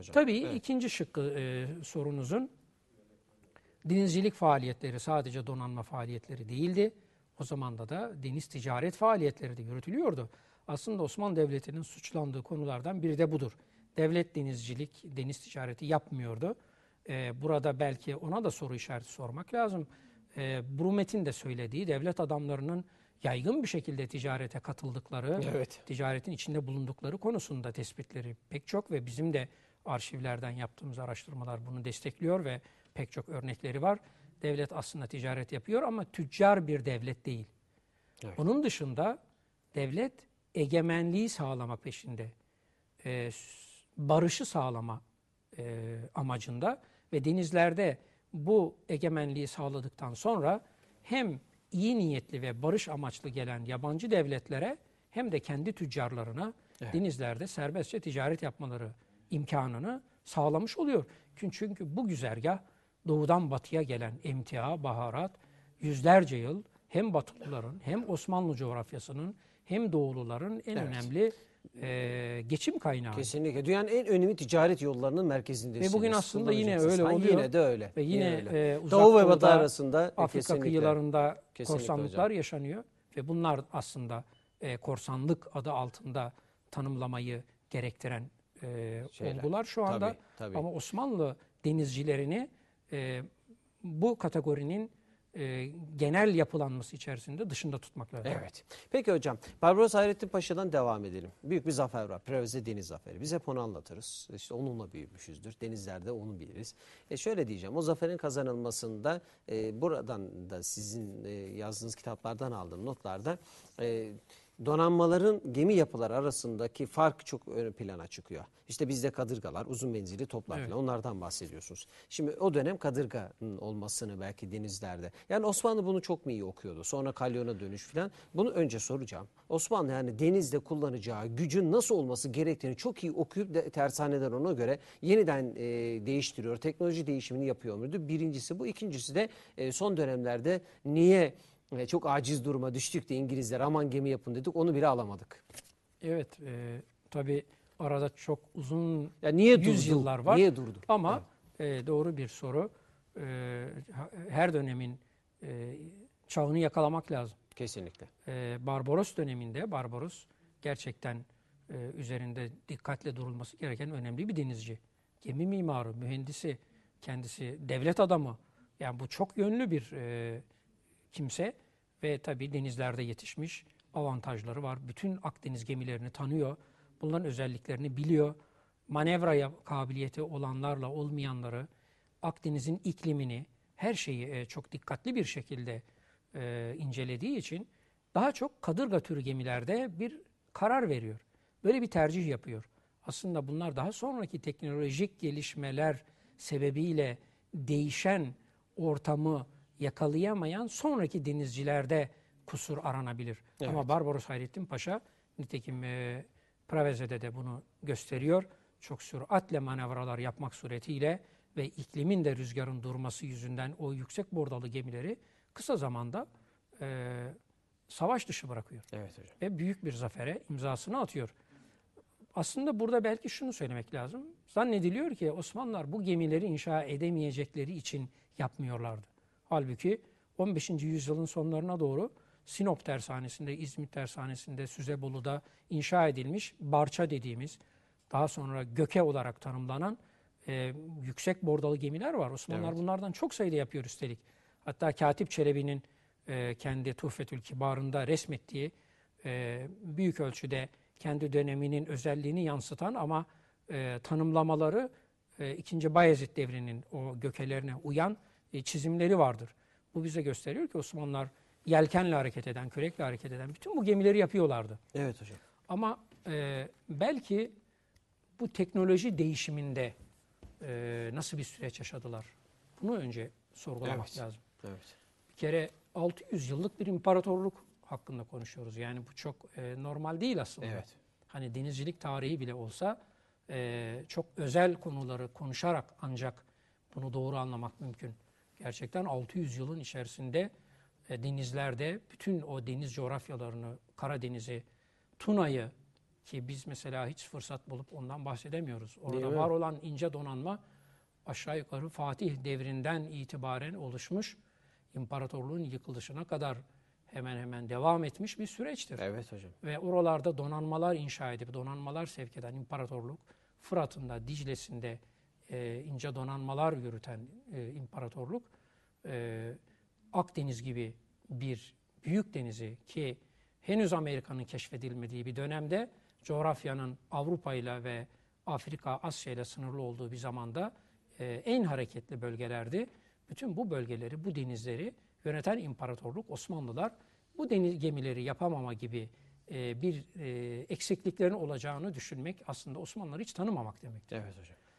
hocam. Tabii evet. ikinci şıkkı e, sorunuzun denizcilik faaliyetleri sadece donanma faaliyetleri değildi. O zamanda da deniz ticaret faaliyetleri de yürütülüyordu. Aslında Osmanlı Devleti'nin suçlandığı konulardan biri de budur. Devlet denizcilik, deniz ticareti yapmıyordu. Ee, burada belki ona da soru işareti sormak lazım. Ee, Brumet'in de söylediği devlet adamlarının yaygın bir şekilde ticarete katıldıkları, evet. ticaretin içinde bulundukları konusunda tespitleri pek çok ve bizim de arşivlerden yaptığımız araştırmalar bunu destekliyor ve pek çok örnekleri var. Devlet aslında ticaret yapıyor ama tüccar bir devlet değil. Evet. Onun dışında devlet egemenliği sağlama peşinde, e, barışı sağlama e, amacında ve denizlerde bu egemenliği sağladıktan sonra hem iyi niyetli ve barış amaçlı gelen yabancı devletlere hem de kendi tüccarlarına evet. denizlerde serbestçe ticaret yapmaları imkanını sağlamış oluyor. Çünkü bu güzergah doğudan batıya gelen emtia, baharat yüzlerce yıl hem Batılıların hem Osmanlı coğrafyasının hem Doğuluların en evet. önemli e, geçim kaynağı. Kesinlikle. Dünyanın en önemli ticaret yollarının merkezindesiniz. Ve bugün aslında yine öyle oluyor. Yine de öyle. Ve yine, yine öyle. E, Doğu ve Batı arasında Afrika kesinlikle. kıyılarında kesinlikle korsanlıklar hocam. yaşanıyor. Ve bunlar aslında e, korsanlık adı altında tanımlamayı gerektiren e, Şeyler. olgular şu anda. Tabii, tabii. Ama Osmanlı denizcilerini e, bu kategorinin e, genel yapılanması içerisinde dışında tutmak lazım. Evet. Peki hocam, Barbaros Hayrettin Paşa'dan devam edelim. Büyük bir zafer var. Preveze Deniz Zaferi. Biz hep onu anlatırız. İşte onunla büyümüşüzdür. Denizlerde onu biliriz. E şöyle diyeceğim, o zaferin kazanılmasında e, buradan da sizin e, yazdığınız kitaplardan aldığım notlarda... E, donanmaların gemi yapıları arasındaki fark çok ön plana çıkıyor. İşte bizde kadırgalar, uzun menzilli toplar evet. onlardan bahsediyorsunuz. Şimdi o dönem kadırganın olmasını belki denizlerde. Yani Osmanlı bunu çok mu iyi okuyordu? Sonra kalyona dönüş falan. Bunu önce soracağım. Osmanlı yani denizde kullanacağı gücün nasıl olması gerektiğini çok iyi okuyup de, tersaneler ona göre yeniden e, değiştiriyor. Teknoloji değişimini yapıyor muydu? Birincisi bu. ikincisi de e, son dönemlerde niye ve çok aciz duruma düştük de İngilizler aman gemi yapın dedik onu bile alamadık. Evet e, tabi arada çok uzun ya niye yüzyıllar durdu? var. Niye durdu? Ama evet. e, doğru bir soru. E, her dönemin e, çağını yakalamak lazım. Kesinlikle. E, Barbaros döneminde Barbaros gerçekten e, üzerinde dikkatle durulması gereken önemli bir denizci. Gemi mimarı, mühendisi, kendisi devlet adamı. Yani bu çok yönlü bir e, kimse ve tabi denizlerde yetişmiş avantajları var. Bütün Akdeniz gemilerini tanıyor. Bunların özelliklerini biliyor. Manevra kabiliyeti olanlarla olmayanları, Akdeniz'in iklimini, her şeyi e, çok dikkatli bir şekilde e, incelediği için daha çok kadırga türü gemilerde bir karar veriyor. Böyle bir tercih yapıyor. Aslında bunlar daha sonraki teknolojik gelişmeler sebebiyle değişen ortamı, yakalayamayan sonraki denizcilerde kusur aranabilir. Evet. Ama Barbaros Hayrettin Paşa nitekim e, Praveze'de de bunu gösteriyor. Çok süratle manevralar yapmak suretiyle ve iklimin de rüzgarın durması yüzünden o yüksek bordalı gemileri kısa zamanda e, savaş dışı bırakıyor. Evet hocam. Ve büyük bir zafere imzasını atıyor. Aslında burada belki şunu söylemek lazım. Zannediliyor ki Osmanlılar bu gemileri inşa edemeyecekleri için yapmıyorlardı. Halbuki 15. yüzyılın sonlarına doğru Sinop Tersanesi'nde, İzmit Tersanesi'nde, Süzebolu'da inşa edilmiş barça dediğimiz, daha sonra göke olarak tanımlanan e, yüksek bordalı gemiler var. Osmanlılar evet. bunlardan çok sayıda yapıyor üstelik. Hatta Katip Çelebi'nin e, kendi Tuhfetül Kibar'ında resmettiği e, büyük ölçüde kendi döneminin özelliğini yansıtan ama e, tanımlamaları e, 2. Bayezid devrinin o gökelerine uyan e, çizimleri vardır. Bu bize gösteriyor ki Osmanlılar yelkenle hareket eden, kürekle hareket eden bütün bu gemileri yapıyorlardı. Evet hocam. Ama e, belki bu teknoloji değişiminde e, nasıl bir süreç yaşadılar? Bunu önce sorgulamak evet. lazım. Evet. Bir kere 600 yıllık bir imparatorluk hakkında konuşuyoruz. Yani bu çok e, normal değil aslında. Evet. Hani denizcilik tarihi bile olsa e, çok özel konuları konuşarak ancak bunu doğru anlamak mümkün gerçekten 600 yılın içerisinde e, denizlerde bütün o deniz coğrafyalarını, Karadeniz'i, Tuna'yı ki biz mesela hiç fırsat bulup ondan bahsedemiyoruz. Orada Değil var mi? olan ince donanma aşağı yukarı Fatih devrinden itibaren oluşmuş imparatorluğun yıkılışına kadar hemen hemen devam etmiş bir süreçtir. Evet hocam. Ve oralarda donanmalar inşa edip donanmalar sevk eden imparatorluk Fırat'ında, Dicle'sinde, e, ince donanmalar yürüten e, imparatorluk e, Akdeniz gibi bir büyük denizi ki henüz Amerika'nın keşfedilmediği bir dönemde coğrafyanın Avrupa ile ve Afrika, Asya ile sınırlı olduğu bir zamanda e, en hareketli bölgelerdi. Bütün bu bölgeleri, bu denizleri yöneten imparatorluk Osmanlılar bu deniz gemileri yapamama gibi bir eksikliklerin olacağını düşünmek aslında Osmanlıları hiç tanımamak demektir. Evet hocam.